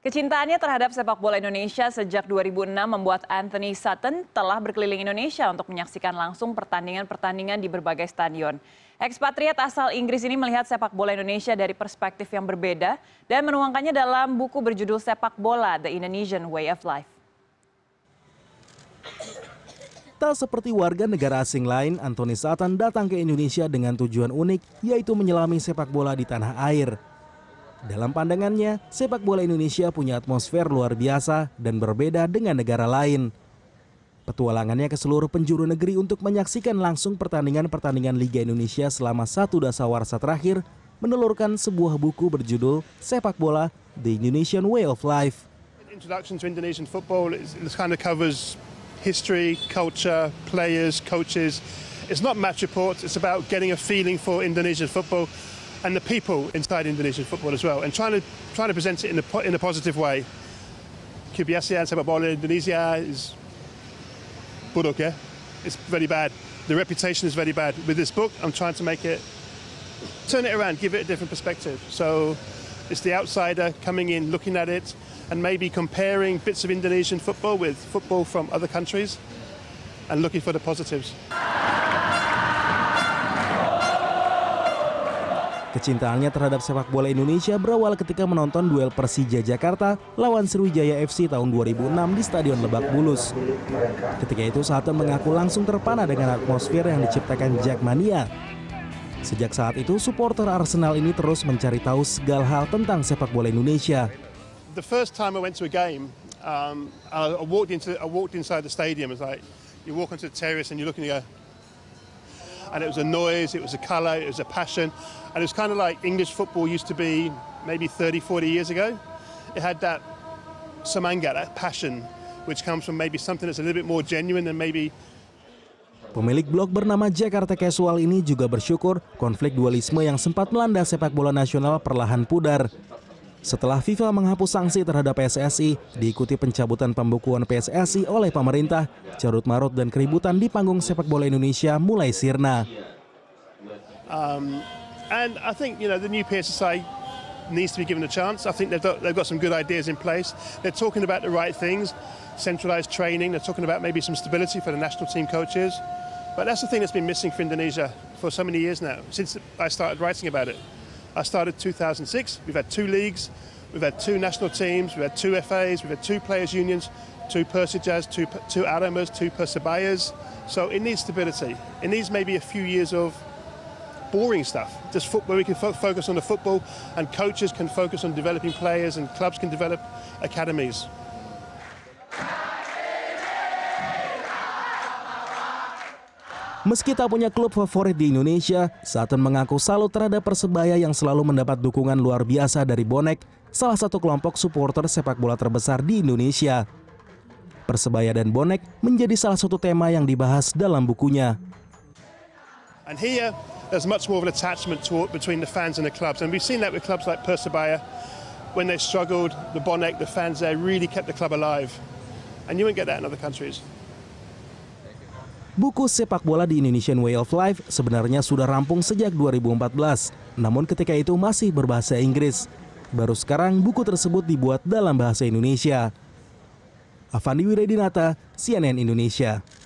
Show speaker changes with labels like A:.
A: Kecintaannya terhadap sepak bola Indonesia sejak 2006 membuat Anthony Sutton telah berkeliling Indonesia untuk menyaksikan langsung pertandingan-pertandingan di berbagai stadion. Ekspatriat asal Inggris ini melihat sepak bola Indonesia dari perspektif yang berbeda dan menuangkannya dalam buku berjudul Sepak Bola The Indonesian Way of Life. Tak seperti warga negara asing lain, Anthony Sutton datang ke Indonesia dengan tujuan unik, yaitu menyelami sepak bola di tanah air. Dalam pandangannya, sepak bola Indonesia punya atmosfer luar biasa dan berbeda dengan negara lain. Petualangannya ke seluruh penjuru negeri untuk menyaksikan langsung pertandingan-pertandingan Liga Indonesia selama satu dasawarsa terakhir menelurkan sebuah buku berjudul Sepak Bola: The Indonesian
B: Way of Life. Introduction to Indonesian football it kind of covers history, culture, players, coaches. It's not match reports, it's about getting a feeling for Indonesian football. and the people inside Indonesian football as well, and trying to trying to present it in a in a positive way. Kubiasia sepak bola Indonesia is buruk, yeah? It's very bad. The reputation is very bad. With this book, I'm trying to make it turn it around, give it a different perspective. So it's the outsider coming in, looking at it, and maybe comparing bits of Indonesian football with football from other countries and looking for the positives.
A: Kecintaannya terhadap sepak bola Indonesia berawal ketika menonton duel Persija Jakarta lawan Sriwijaya FC tahun 2006 di Stadion Lebak Bulus. Ketika itu saatnya mengaku langsung terpana dengan atmosfer yang diciptakan Jackmania. Sejak saat itu supporter Arsenal ini terus mencari tahu segala hal tentang sepak bola Indonesia.
B: The first time I went to a game, um, I walked into I walked inside the stadium. It's like you walk onto the terrace and you're looking to go, and it was a noise, it was a colour, it was a passion. And it was kind of like English football used to be maybe 30, 40 years ago. It had that samanga, that passion, which comes from maybe something that's a little bit more genuine than maybe
A: Pemilik blog bernama Jakarta Casual ini juga bersyukur konflik dualisme yang sempat melanda sepak bola nasional perlahan pudar. Setelah FIFA menghapus sanksi terhadap PSSI, diikuti pencabutan pembukuan PSSI oleh pemerintah, carut marut dan keributan di panggung sepak bola Indonesia mulai sirna.
B: Um, and I think you know the new PSSI needs to be given a chance. I think they've got, they've got some good ideas in place. They're talking about the right things, centralized training. They're talking about maybe some stability for the national team coaches. But that's the thing that's been missing for Indonesia for so many years now, since I started writing about it. I started 2006. We've had two leagues, we've had two national teams, we've had two FAs, we've had two players' unions, two Persijas, two, two Aramas, two Persebayas. So it needs stability. It needs maybe a few years of boring stuff, just football, where we can fo focus on the football and coaches can focus on developing players and clubs can develop academies.
A: Meski tak punya klub favorit di Indonesia, Sutton mengaku salut terhadap Persebaya yang selalu mendapat dukungan luar biasa dari bonek, salah satu kelompok supporter sepak bola terbesar di Indonesia. Persebaya dan bonek menjadi salah satu tema yang dibahas dalam bukunya.
B: And here there's much more of an attachment to, between the fans and the clubs and we've seen that with clubs like Persebaya when they struggled, the bonek, the fans there really kept the club alive. And you won't get that in other countries.
A: Buku sepak bola di Indonesian Way of Life sebenarnya sudah rampung sejak 2014, namun ketika itu masih berbahasa Inggris. Baru sekarang buku tersebut dibuat dalam bahasa Indonesia. Avandi Wiredinata, CNN Indonesia.